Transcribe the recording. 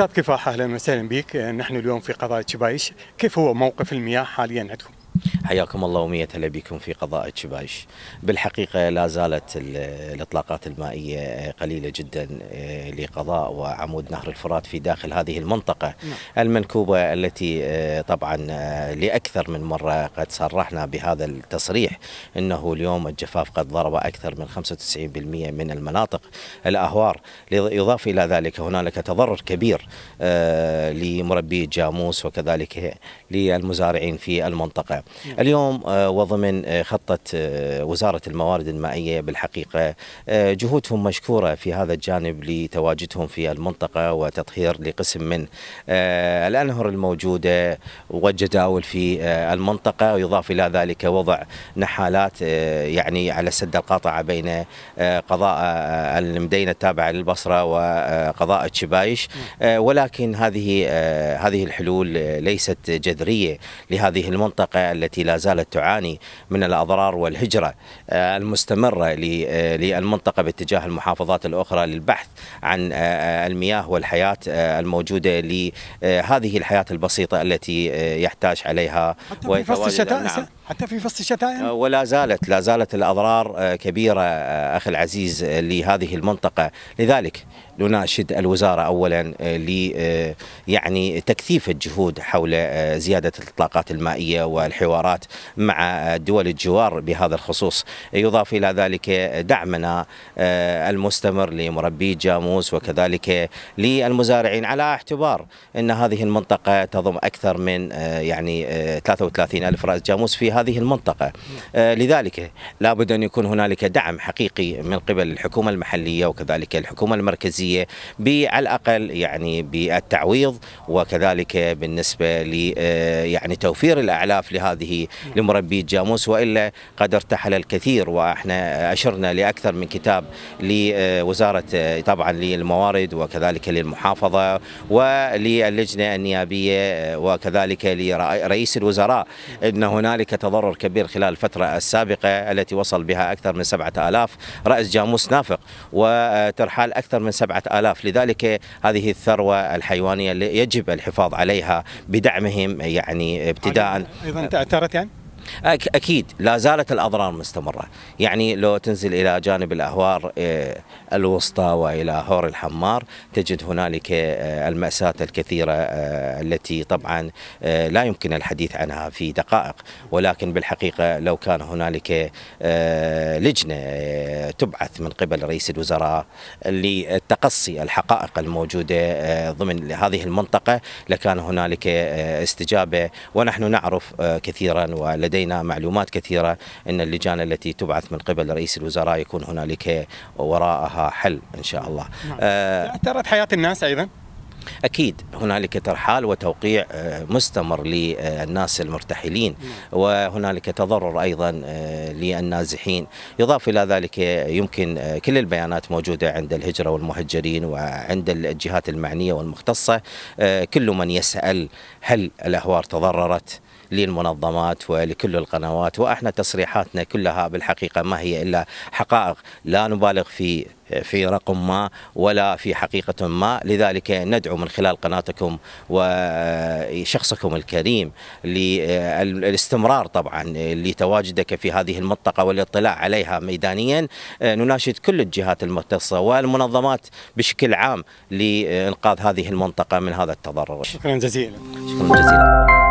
استاذ كفاح اهلا وسهلا بك نحن اليوم في قضاء تشبايش كيف هو موقف المياه حاليا عندكم؟ حياكم الله ومية هلا بكم في قضاء شبايش بالحقيقة لا زالت الإطلاقات المائية قليلة جدا آه، لقضاء وعمود نهر الفرات في داخل هذه المنطقة نعم. المنكوبة التي آه، طبعا آه، لأكثر من مرة قد صرحنا بهذا التصريح أنه اليوم الجفاف قد ضرب أكثر من 95% من المناطق الأهوار يضاف إلى ذلك هنالك تضرر كبير لمربي الجاموس وكذلك للمزارعين في المنطقة نعم. اليوم آه، وضمن آه، خطة آه، وزارة الموارد المائية بالحقيقة جهودهم مشكورة في هذا الجانب لتواجدهم في المنطقة وتطهير لقسم من الأنهر الموجودة والجداول في المنطقة ويضاف إلى ذلك وضع نحالات يعني على السد القاطعة بين قضاء المدينة التابعة للبصرة وقضاء الشبايش نعم. ولكن هذه هذه الحلول ليست جذرية لهذه المنطقة التي لا زالت تعاني من الأضرار والهجرة آه، المستمرة آه، للمنطقة باتجاه المحافظات الأخرى للبحث عن آه، المياه والحياة الموجودة لهذه الحياة البسيطة التي يحتاج عليها الشتاء نعم حتى في فصل الشتاء يعني؟ آه، ولا زالت لا زالت الأضرار آه، كبيرة آه، أخي العزيز لهذه المنطقة لذلك نناشد الوزارة أولا ل يعني تكثيف الجهود حول زيادة الإطلاقات المائية والحوارات مع دول الجوار بهذا الخصوص يضاف إلى ذلك دعمنا المستمر لمربي جاموس وكذلك للمزارعين على اعتبار أن هذه المنطقة تضم أكثر من يعني 33 ألف رأس جاموس في هذه المنطقة آه، لذلك لابد أن يكون هنالك دعم حقيقي من قبل الحكومة المحلية وكذلك الحكومة المركزية على الأقل يعني بالتعويض وكذلك بالنسبة ل آه، يعني توفير الأعلاف لهذه لمربي الجاموس وإلا قد ارتحل الكثير وإحنا أشرنا لأكثر من كتاب لوزارة آه، طبعا للموارد وكذلك للمحافظة وللجنة النيابية وكذلك لرئيس الوزراء أن هنالك تضرر كبير خلال الفترة السابقة التي وصل بها أكثر من سبعة آلاف رأس جاموس نافق وترحال أكثر من سبعة آلاف لذلك هذه الثروة الحيوانية اللي يجب الحفاظ عليها بدعمهم يعني ابتداء أيضا تأثرت يعني؟ اكيد لا زالت الاضرار مستمره يعني لو تنزل الى جانب الاهوار إيه، الوسطى والى هور الحمار تجد هنالك إيه، الماساه الكثيره إيه، التي طبعا لا يمكن الحديث عنها في دقائق ولكن بالحقيقه لو كان هنالك لجنه تبعث من قبل رئيس الوزراء لتقصي الحقائق الموجوده ضمن هذه المنطقه لكان هنالك استجابه ونحن نعرف كثيرا ولدينا لدينا معلومات كثيرة أن اللجان التي تبعث من قبل رئيس الوزراء يكون هنالك وراءها حل إن شاء الله نعم. آه، أثرت حياة الناس أيضا أكيد هنالك ترحال وتوقيع آه، مستمر للناس المرتحلين نعم. وهنالك تضرر أيضا آه، للنازحين يضاف إلى ذلك يمكن آه، كل البيانات موجودة عند الهجرة والمهجرين وعند الجهات المعنية والمختصة كل من يسأل هل الأهوار تضررت للمنظمات ولكل القنوات واحنا تصريحاتنا كلها بالحقيقه ما هي الا حقائق لا نبالغ في في رقم ما ولا في حقيقة ما لذلك ندعو من خلال قناتكم وشخصكم الكريم للاستمرار طبعا لتواجدك في هذه المنطقة والاطلاع عليها ميدانيا نناشد كل الجهات المختصة والمنظمات بشكل عام لإنقاذ هذه المنطقة من هذا التضرر شكرا جزيلا شكرا جزيلا